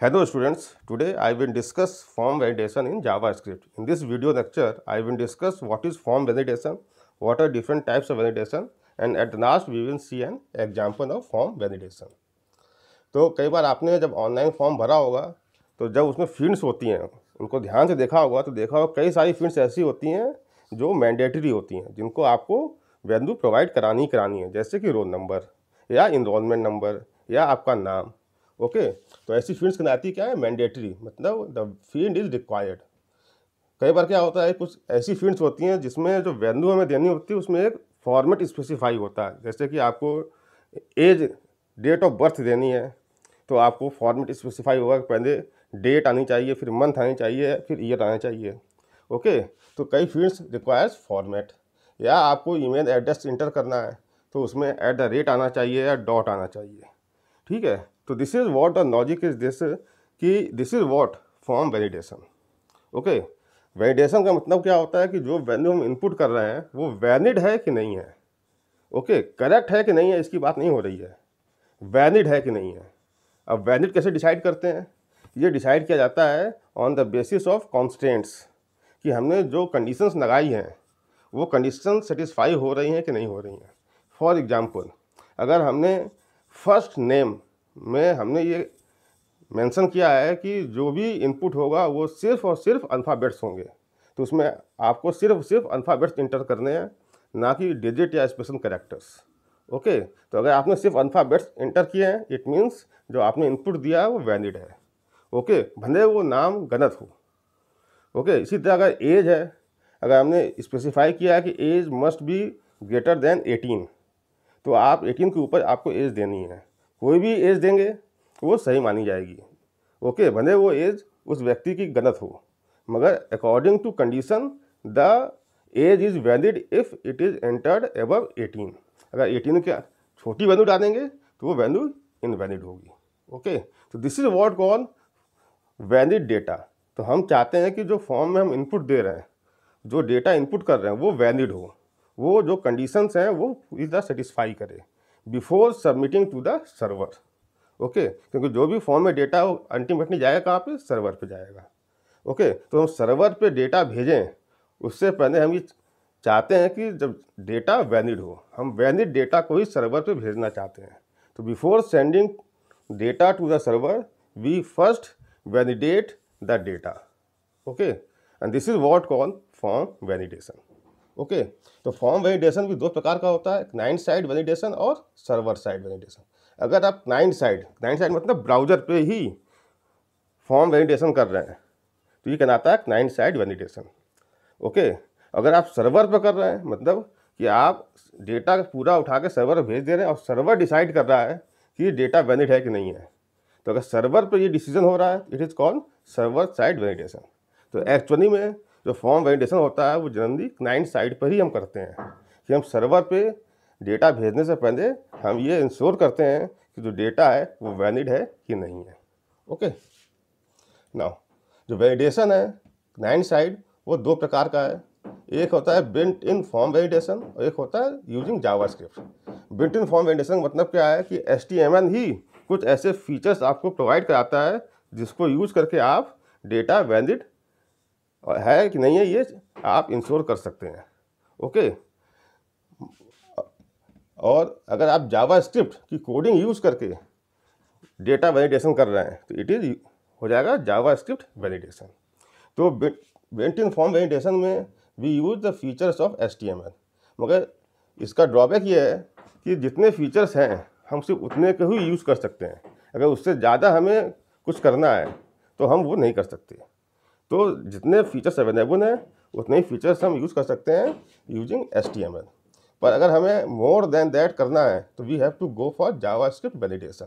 Hello students, today I will discuss form validation in JavaScript. In this video lecture, I will discuss what is form validation, what are different types of validation and at the last we will see an example of form validation. तो कई बार आपने जब online form भरा होगा तो जब उसमें fields होती हैं उनको ध्यान से देखा होगा तो देखा होगा कई सारी फील्ड्स ऐसी होती हैं जो मैंडेटरी होती हैं जिनको आपको वैल्यू प्रोवाइड करानी करानी है जैसे कि रोल नंबर या इनरोलमेंट नंबर या आपका नाम ओके तो ऐसी फील्ड्स आती क्या है मैंडेटरी मतलब द फील्ड इज़ रिक्वायर्ड कई बार क्या होता है कुछ ऐसी फील्ड्स होती हैं जिसमें जो वैल्यू हमें देनी होती है उसमें एक फॉर्मेट स्पेसिफाई होता है जैसे कि आपको एज डेट ऑफ बर्थ देनी है तो आपको फॉर्मेट स्पेसिफाई होगा पहले डेट आनी चाहिए फिर मंथ आनी चाहिए फिर ईयर आना चाहिए ओके तो कई फील्ड्स रिक्वायर्स फॉर्मेट या आपको ईमेल एड्रेस इंटर करना है तो उसमें एट द रेट आना चाहिए या डॉट आना चाहिए ठीक है तो this is what the logic is this कि this is what form validation okay okay? Validation का मतलब क्या होता है कि जो वैल्यू हम इनपुट कर रहे हैं वो वैलिड है कि नहीं है ओके okay? करेक्ट है कि नहीं है इसकी बात नहीं हो रही है वैलिड है कि नहीं है अब वैलिड कैसे डिसाइड करते हैं ये डिसाइड किया जाता है on the basis of constants कि हमने जो कंडीशंस लगाई हैं वो कंडीशन सेटिस्फाई हो रही हैं कि नहीं हो रही हैं फॉर एग्ज़ाम्पल अगर हमने फर्स्ट नेम में हमने ये मेंशन किया है कि जो भी इनपुट होगा वो सिर्फ और सिर्फ अल्फ़ाबेट्स होंगे तो उसमें आपको सिर्फ सिर्फ अल्फ़ाबेट्स इंटर करने हैं ना कि डिजिट या स्पेशल करेक्टर्स ओके तो अगर आपने सिर्फ अल्फ़ाबेट्स इंटर किए हैं इट मीन्स जो आपने इनपुट दिया है वो वैलिड है ओके भले वो नाम गलत हो ओके इसी तरह अगर एज है अगर हमने स्पेसिफाई किया है कि age must be greater than eighteen तो आप एटीन के ऊपर आपको एज देनी है कोई भी एज देंगे वो सही मानी जाएगी ओके भले वो एज उस व्यक्ति की गलत हो मगर according to condition the age is valid if it is entered above eighteen अगर एटीन के छोटी वैल्यू डालेंगे तो वो वैल्यू इनवैलिड होगी ओके तो this is what call valid data तो हम चाहते हैं कि जो फॉर्म में हम इनपुट दे रहे हैं जो डेटा इनपुट कर रहे हैं वो वैलिड हो वो जो कंडीशंस हैं वो इस तरह सेटिस्फाई करें before submitting to the server okay क्योंकि जो भी फॉर्म में डेटा हो अल्टीमेटली जाएगा कहाँ पे सर्वर पे जाएगा ओके okay, तो हम सर्वर पे डेटा भेजें उससे पहले हम ये चाहते हैं कि जब डेटा वैलिड हो हम वैलिड डेटा को ही सर्वर पे भेजना चाहते हैं तो before sending data to the server we first validate the data okay and this is what call form validation okay तो फॉर्म वैलिडेशन भी दो प्रकार का होता है क्लाइंट साइड वैलिडेशन और सर्वर साइड वैलिडेशन अगर आप क्लाइंट साइड क्लाइंट साइड मतलब ब्राउजर पे ही फॉर्म वैलिडेशन कर रहे हैं तो ये कहलाता है क्लाइंट साइड वैलिडेशन ओके अगर आप सर्वर पर कर रहे हैं मतलब कि आप डेटा पूरा उठा के सर्वर भेज दे रहे हैं और सर्वर डिसाइड कर रहा है कि ये डेटा वैलिड है कि नहीं है तो अगर सर्वर पर ये डिसीजन हो रहा है it is called server side validation तो एक्चुअली में जो फॉर्म वैलिडेशन होता है वो जनरली क्लाइंट साइड पर ही हम करते हैं कि हम सर्वर पे डेटा भेजने से पहले हम ये इंश्योर करते हैं कि जो डेटा है वो वैलिड है कि नहीं है ओके नाउ जो वैलिडेशन है क्लाइंट साइड वो दो प्रकार का है एक होता है बिल्ट इन फॉर्म वैलिडेशन और एक होता है using JavaScript built in form validation मतलब क्या है कि एस ही कुछ ऐसे फीचर्स आपको प्रोवाइड कराता है जिसको यूज़ करके आप डेटा वैलिड और है कि नहीं है ये आप इंश्योर कर सकते हैं ओके और अगर आप जावा स्क्रिप्ट की कोडिंग यूज़ करके डेटा वैलिडेशन कर रहे हैं तो इट इज़ हो जाएगा जावा स्क्रिप्ट वैलिडेशन तो इन फॉर्म वैलिडेशन में we use the features of S मगर इसका ड्रॉबैक ये है कि जितने फीचर्स हैं हम सिर्फ उतने के ही यूज़ कर सकते हैं अगर उससे ज़्यादा हमें कुछ करना है तो हम वो नहीं कर सकते तो जितने फीचर्स अवेलेबल हैं उतने ही फीचर्स हम यूज़ कर सकते हैं यूजिंग एस पर अगर हमें मोर देन दैट करना है तो we have to go for JavaScript validation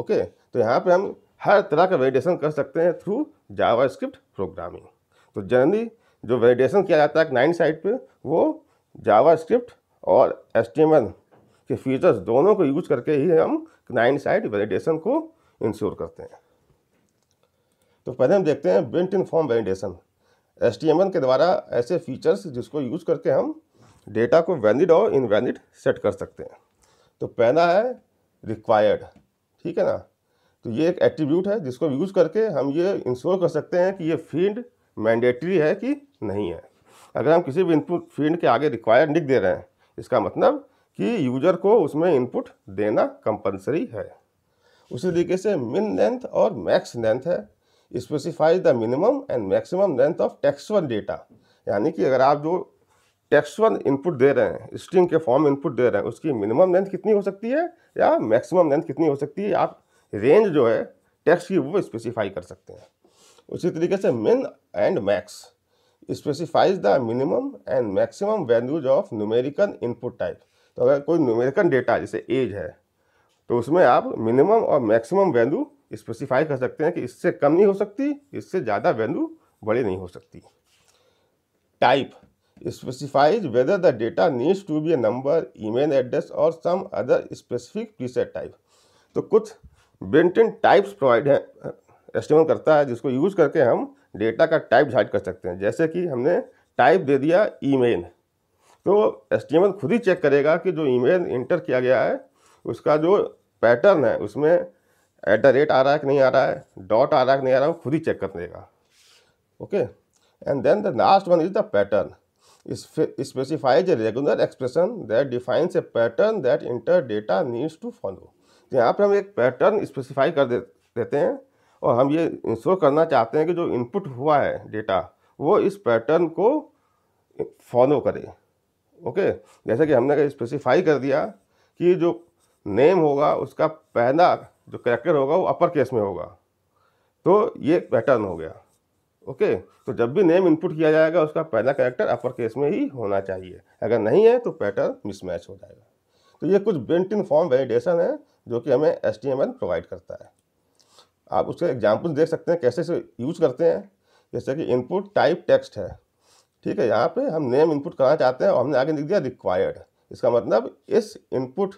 okay तो यहाँ पे हम हर तरह का वेलीडेशन कर सकते हैं थ्रू जावा स्क्रिप्ट प्रोग्रामिंग तो जनरली जो वेलीडेशन किया जाता है नाइन साइड पे वो जावा स्क्रिप्ट और एस के फीचर्स दोनों को यूज करके ही हम नाइन साइड वेलीडेशन को इंश्योर करते हैं तो पहले हम देखते हैं built in form validation S के द्वारा ऐसे फीचर्स जिसको यूज़ करके हम डेटा को वैलिड और इनवैलिड सेट कर सकते हैं तो पहला है रिक्वायर्ड ठीक है ना तो ये एक एट्रीब्यूट है जिसको यूज़ करके हम ये इंश्योर कर सकते हैं कि ये फील्ड मैंडेटरी है कि नहीं है अगर हम किसी भी इनपुट फील्ड के आगे रिक्वायर्ड लिख दे रहे हैं इसका मतलब कि यूजर को उसमें इनपुट देना कंपलसरी है उसी तरीके से मिन लेंथ और मैक्स लेंथ है specifies the minimum and maximum length of one data यानी कि अगर आप जो वन इनपुट दे रहे हैं स्ट्रिंग के फॉर्म इनपुट दे रहे हैं उसकी मिनिमम लेंथ कितनी हो सकती है या मैक्सिमम लेंथ कितनी हो सकती है आप रेंज जो है टैक्स की वो स्पेसिफाई कर सकते हैं उसी तरीके से min and max specifies the minimum and maximum values of numeric input type तो अगर कोई न्यूमेरिकन डेटा जैसे एज है तो उसमें आप मिनिमम और मैक्सिमम वैल्यू स्पेसिफाई कर सकते हैं कि इससे कम नहीं हो सकती इससे ज़्यादा वैल्यू बड़ी नहीं हो सकती type whether the data needs to be a number number, email address और some other specific preset type तो कुछ बेंटेन टाइप्स प्रोवाइड हैं एस्टिमेट करता है जिसको यूज़ करके हम डेटा का टाइप डिसाइड कर सकते हैं जैसे कि हमने टाइप दे दिया ईमेल तो एस्टिमेट खुद ही चेक करेगा कि जो ईमेल इंटर किया गया है उसका जो पैटर्न है उसमें एट द रेट आ रहा है कि नहीं आ रहा है डॉट आ रहा है कि नहीं आ रहा है वो खुद ही चेक कर देगा okay and then the last one is the pattern specifies a regular expression that defines a pattern that enter data needs to follow तो यहाँ पर हम एक पैटर्न स्पेसिफाई कर दे, देते हैं और हम ये इंश्योर करना चाहते हैं कि जो इनपुट हुआ है डेटा वो इस पैटर्न को फॉलो करे ओके जैसे कि हमने स्पेसिफाई कर दिया कि जो नेम होगा उसका पहला जो करेक्टर होगा वो अपर केस में होगा तो ये पैटर्न हो गया ओके तो जब भी नेम इनपुट किया जाएगा उसका पहला करेक्टर अपर केस में ही होना चाहिए अगर नहीं है तो पैटर्न मिसमैच हो जाएगा तो ये कुछ बेंट इन फॉर्म वेलिडेशन है जो कि हमें एस प्रोवाइड करता है आप उसके एग्जाम्पल्स देख सकते हैं कैसे से यूज करते हैं जैसे कि इनपुट टाइप टेक्स्ट है ठीक है यहाँ पे हम नेम इनपुट करना चाहते हैं और हमने आगे लिख दिया रिक्वायर्ड इसका मतलब इस इनपुट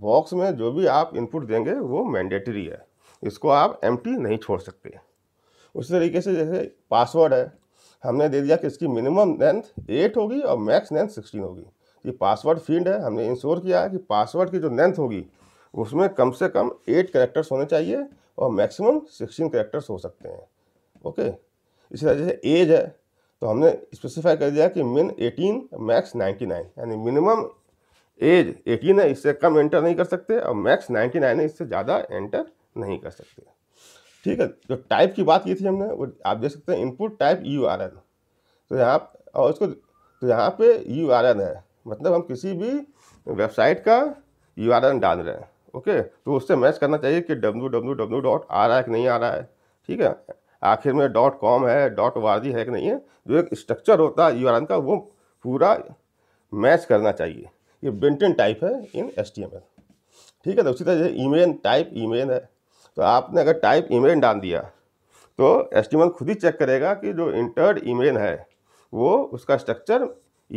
बॉक्स में जो भी आप इनपुट देंगे वो मैंडेटरी है इसको आप एम नहीं छोड़ सकते उसी तरीके से जैसे पासवर्ड है हमने दे दिया कि इसकी मिनिमम लेंथ एट होगी और मैक्स लेंथ सिक्सटीन होगी ये पासवर्ड फील्ड है हमने इंश्योर किया है कि पासवर्ड की जो लेंथ होगी उसमें कम से कम एट करेक्टर्स होने चाहिए और मैक्सिमम सिक्सटीन करेक्टर्स हो सकते हैं ओके इसी तरह जैसे एज है तो हमने स्पेसिफाई कर दिया कि min eighteen max ninety nine यानी मिनिमम एज 18 है इससे कम एंटर नहीं कर सकते और मैक्स 99 है इससे ज़्यादा एंटर नहीं कर सकते ठीक है जो टाइप की बात की थी हमने वो आप देख सकते हैं input type U R N तो यहाँ और इसको तो यहाँ पे यू आर एन है मतलब हम किसी भी वेबसाइट का यू आर एन डाल रहे हैं ओके तो उससे मैच करना चाहिए कि डब्ल्यू डब्ल्यू डब्ल्यू डॉट आ रहा है कि नहीं आ रहा है ठीक है आखिर में डॉट कॉम है डॉट ओ है कि नहीं है जो एक स्ट्रक्चर होता है यू आर एन का वो पूरा मैच करना चाहिए ये बेंटेन टाइप है इन एस ठीक है तो उसी तरह ईमेन टाइप ईमेन है तो आपने अगर टाइप ईमेन डाल दिया तो एस खुद ही चेक करेगा कि जो इंटर्ड ईमेन है वो उसका स्ट्रक्चर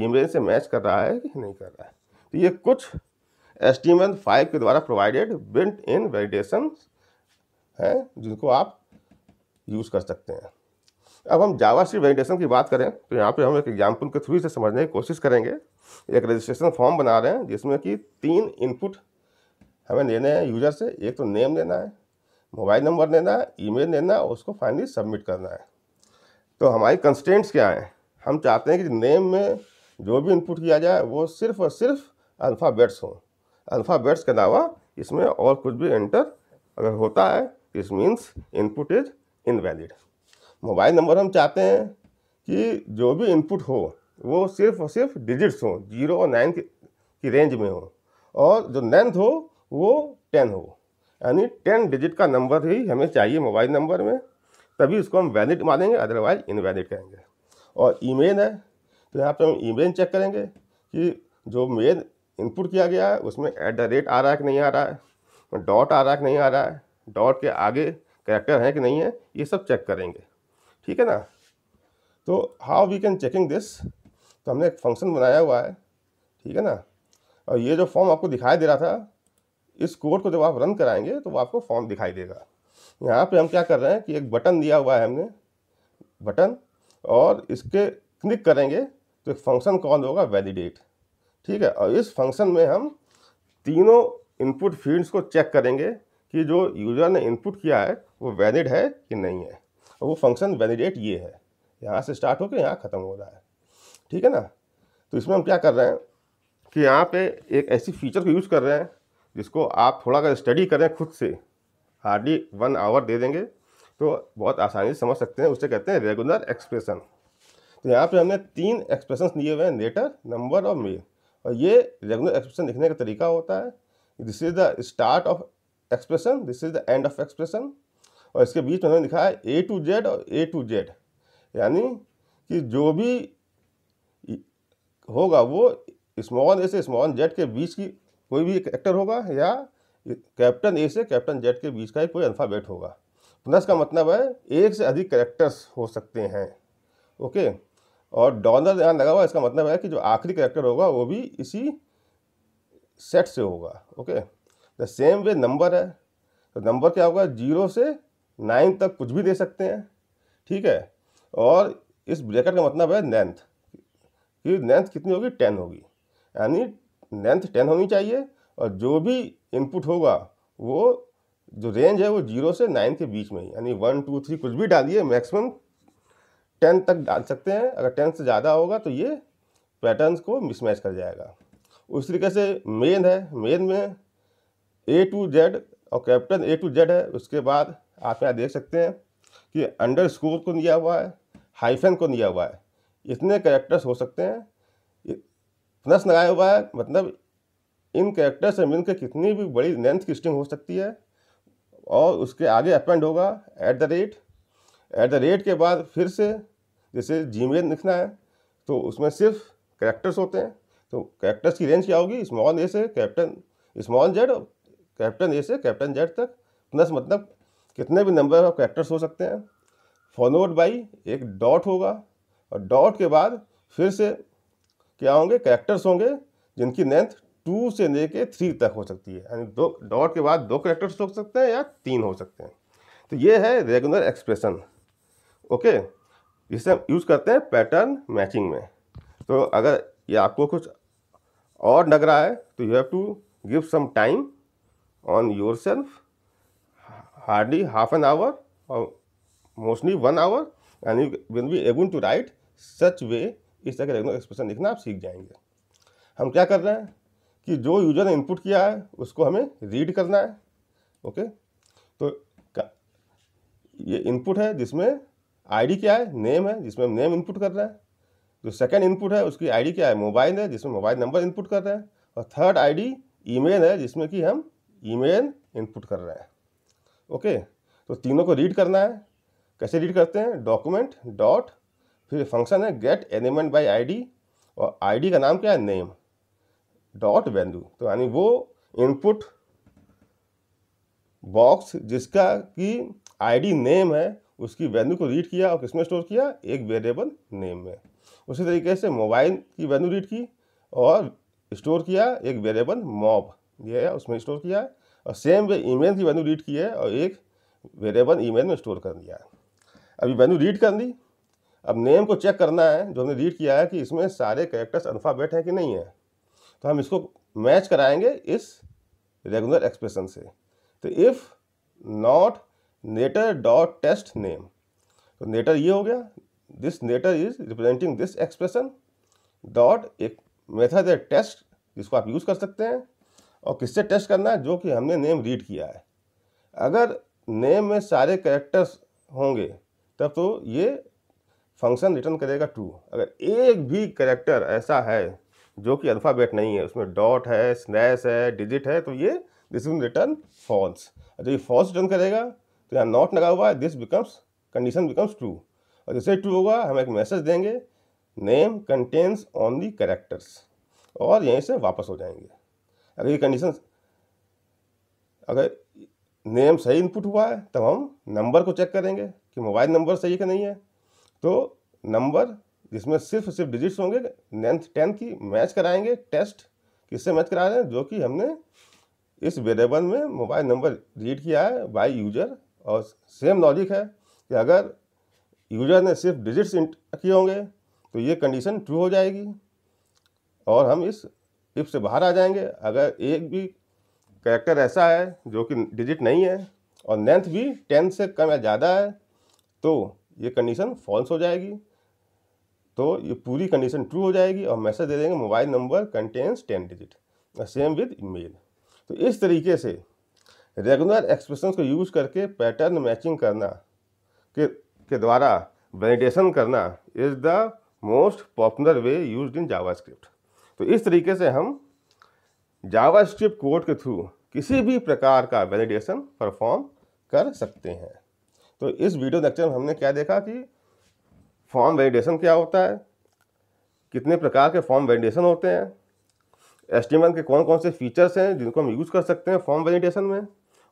ईमेन से मैच कर रहा है कि नहीं कर रहा है तो ये कुछ एस टी एम फाइव के द्वारा प्रोवाइडेड बिल्ट इन वेलिडेशन हैं जिनको आप यूज़ कर सकते हैं अब हम जावा सी की बात करें तो यहाँ पे हम एक एग्जाम्पल के थ्रू से समझने की कोशिश करेंगे एक रजिस्ट्रेशन फॉर्म बना रहे हैं जिसमें कि तीन इनपुट हमें लेने हैं यूजर से एक तो नेम लेना है मोबाइल नंबर लेना है ईमेल लेना है उसको फाइनली सबमिट करना है तो हमारी कंस्टेंट्स क्या हैं हम चाहते हैं कि नेम में जो भी इनपुट किया जाए वो सिर्फ और सिर्फ अल्फ़ाबेट्स हों अल्फ़ाबेट्स के अलावा इसमें और कुछ भी एंटर अगर होता है इस means input is invalid mobile number हम चाहते हैं कि जो भी इनपुट हो वो सिर्फ और सिर्फ डिजिट्स हों जीरो और नाइन की रेंज में हो और जो लेंथ हो वो टेन हो यानी टेन डिजिट का नंबर ही हमें चाहिए मोबाइल नंबर में तभी उसको हम वैलिड मानेंगे अदरवाइज इनवैलिड कहेंगे और ईमेल है तो यहाँ पे हम ईमेल चेक करेंगे कि जो मेल इनपुट किया गया है उसमें एट द रेट आ रहा है कि नहीं आ रहा है डॉट आ रहा है कि नहीं आ रहा है डॉट के आगे करेक्टर है कि नहीं है ये सब चेक करेंगे ठीक है ना तो how we can checking this तो हमने एक फंक्शन बनाया हुआ है ठीक है ना और ये जो फॉर्म आपको दिखाई दे रहा था इस कोड को जब आप रन कराएंगे तो वो आपको फॉर्म दिखाई देगा यहाँ पे हम क्या कर रहे हैं कि एक बटन दिया हुआ है हमने बटन और इसके क्लिक करेंगे तो एक फंक्शन कॉल होगा वैलिडेट ठीक है और इस फंक्शन में हम तीनों इनपुट फील्ड्स को चेक करेंगे कि जो यूज़र ने इनपुट किया है वो वैलिड है कि नहीं है और वो फंक्शन वैलिडेट ये है यहाँ से स्टार्ट होकर यहाँ ख़त्म हो रहा है ठीक है ना तो इसमें हम क्या कर रहे हैं कि यहाँ पे एक ऐसी फीचर को यूज़ कर रहे हैं जिसको आप थोड़ा अगर स्टडी करें खुद से हार्डली वन आवर दे देंगे तो बहुत आसानी से समझ सकते हैं उसे कहते हैं रेगुलर एक्सप्रेशन तो यहाँ पे हमने तीन एक्सप्रेशन लिए हुए हैं लेटर नंबर और मेल और ये रेगुलर एक्सप्रेशन लिखने का तरीका होता है this is the start of expression this is the end of expression और इसके बीच में उन्होंने लिखा है ए टू जेड और ए टू जेड यानी कि जो भी होगा वो स्मॉल ए से स्मॉल जेड के बीच की कोई भी एक्टर होगा या कैप्टन ए से कैप्टन जेड के बीच का ही कोई अल्फ़ाबेट होगा प्लस का मतलब है एक से अधिक करेक्टर्स हो सकते हैं ओके और डॉलर यहाँ लगा हुआ इसका मतलब है कि जो आखिरी करेक्टर होगा वो भी इसी सेट से होगा okay the same way number है तो नंबर क्या होगा जीरो से नाइन्थ तक कुछ भी दे सकते हैं ठीक है और इस ब्रैकेट का मतलब है लेंथ कि लेंथ कितनी होगी टेन होगी यानी लेंथ टेन होनी चाहिए और जो भी इनपुट होगा वो जो रेंज है वो जीरो से नाइन के बीच में ही यानी वन टू थ्री कुछ भी डालिए मैक्सिमम टेन तक डाल सकते हैं अगर टेन से ज़्यादा होगा तो ये पैटर्न्स को मिसमैच कर जाएगा उस तरीके से मेन है मेन में ए टू जेड और कैप्टन ए टू जेड है उसके बाद आप यहाँ देख सकते हैं कि अंडर स्कोर को दिया हुआ है हाइफन को दिया हुआ है इतने करेक्टर्स हो सकते हैं प्लस लगाया हुआ है मतलब इन करेक्टर्स से मिलकर कितनी भी बड़ी लेंथ की स्ट्रिंग हो सकती है और उसके आगे अपेंड होगा at the rate at the rate के बाद फिर से जैसे जीमेल लिखना है तो उसमें सिर्फ करेक्टर्स होते हैं तो करेक्टर्स की रेंज क्या होगी स्मॉल ए से capital small Z capital A से कैप्टन जेड तक प्लस मतलब कितने भी नंबर ऑफ कैरेक्टर्स हो सकते हैं फॉलोड बाई एक डॉट होगा और डॉट के बाद फिर से क्या होंगे कैरेक्टर्स होंगे जिनकी लेंथ टू से ले कर थ्री तक हो सकती है यानी दो डॉट के बाद दो करेक्टर्स हो सकते हैं या तीन हो सकते हैं तो ये है रेगुलर एक्सप्रेशन ओके इसे हम यूज़ करते हैं पैटर्न मैचिंग में तो अगर ये आपको कुछ और लग रहा है तो you have to give some time on yourself hardly half an hour or mostly one hour and you will be able to write such way इस तरह के रेगुलर एक्सप्रेशन लिखना आप सीख जाएंगे हम क्या कर रहे हैं कि जो यूजर ने इनपुट किया है उसको हमें रीड करना है ओके तो ये इनपुट है जिसमें आईडी क्या है नेम है जिसमें हम नेम इनपुट कर रहे हैं जो सेकंड इनपुट है उसकी आईडी क्या है मोबाइल है जिसमें मोबाइल नंबर इनपुट कर रहे हैं और थर्ड आईडी ईमेल है जिसमें कि हम ईमेल इनपुट कर रहे हैं ओके तो तीनों को रीड करना है कैसे रीड करते हैं डॉक्यूमेंट डॉट फिर फंक्शन है गेट एलिमेंट बाय आईडी और आईडी का नाम क्या है नेम डॉट वैल्यू तो यानी वो इनपुट बॉक्स जिसका कि आईडी नेम है उसकी वैल्यू को रीड किया और किसमें स्टोर किया एक वेरिएबल नेम में उसी तरीके से मोबाइल की वैल्यू रीड की और स्टोर किया एक वेरिएबल मॉब यह है उसमें स्टोर किया है और सेम वे ईमेल की वैल्यू रीड की है और एक वेरिएबल ईमेल में स्टोर कर दिया है अभी वैल्यू रीड कर दी अब नेम को चेक करना है जो हमने रीड किया है कि इसमें सारे कैरेक्टर्स अल्फ़ाबेट हैं कि नहीं है तो हम इसको मैच कराएंगे इस रेगुलर एक्सप्रेशन से तो इफ़ नॉट नेटर डॉट टेस्ट नेम तो नेटर ये हो गया दिस नेटर is representing this expression dot एक मेथड है टेस्ट जिसको आप यूज़ कर सकते हैं और किससे टेस्ट करना है जो कि हमने नेम रीड किया है अगर नेम में सारे करेक्टर्स होंगे तब तो ये फंक्शन रिटर्न करेगा टू अगर एक भी करेक्टर ऐसा है जो कि अल्फ़ाबेट नहीं है उसमें डॉट है स्नैश है डिजिट है तो ये दिस विल रिटर्न फॉल्स जब ये फॉल्स रिटर्न करेगा तो यहाँ नॉट लगा हुआ है this becomes condition becomes true और जैसे ट्रू होगा हम एक मैसेज देंगे name contains only characters और यहीं से वापस हो जाएंगे अगर ये कंडीशन अगर नेम सही इनपुट हुआ है तब हम नंबर को चेक करेंगे कि मोबाइल नंबर सही है कि नहीं है तो नंबर जिसमें सिर्फ सिर्फ डिजिट्स होंगे नेंथ टेंथ की मैच कराएंगे टेस्ट किससे मैच करा रहे हैं जो कि हमने इस वेरिएबल में मोबाइल नंबर रीड किया है बाय यूजर और सेम लॉजिक है कि अगर यूजर ने सिर्फ डिजिट्स किए होंगे तो ये कंडीशन ट्रू हो जाएगी और हम इस इफ से बाहर आ जाएंगे अगर एक भी करेक्टर ऐसा है जो कि डिजिट नहीं है और लेंथ भी टेन से कम या ज़्यादा है तो ये कंडीशन फॉल्स हो जाएगी तो ये पूरी कंडीशन ट्रू हो जाएगी और मैसेज दे देंगे mobile number contains ten digit same with email तो इस तरीके से रेगुलर एक्सप्रेशन को यूज करके पैटर्न मैचिंग करना के के द्वारा वैलिडेशन करना is the most popular way use in JavaScript तो इस तरीके से हम जावा कोड के थ्रू किसी भी प्रकार का वैलिडेशन परफॉर्म कर सकते हैं तो इस वीडियो लेक्चर में हमने क्या देखा कि फॉर्म वैलिडेशन क्या होता है कितने प्रकार के फॉर्म वैलिडेशन होते हैं एस्टिमेट के कौन कौन से फीचर्स हैं जिनको हम यूज़ कर सकते हैं फॉर्म वैलिडेशन में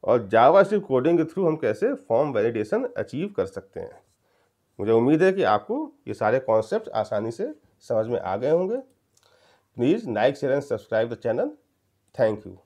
और जावा कोडिंग के थ्रू हम कैसे फॉर्म वैलिडेशन अचीव कर सकते हैं मुझे उम्मीद है कि आपको ये सारे कॉन्सेप्ट आसानी से समझ में आ गए होंगे Please like, share and subscribe the channel. Thank you.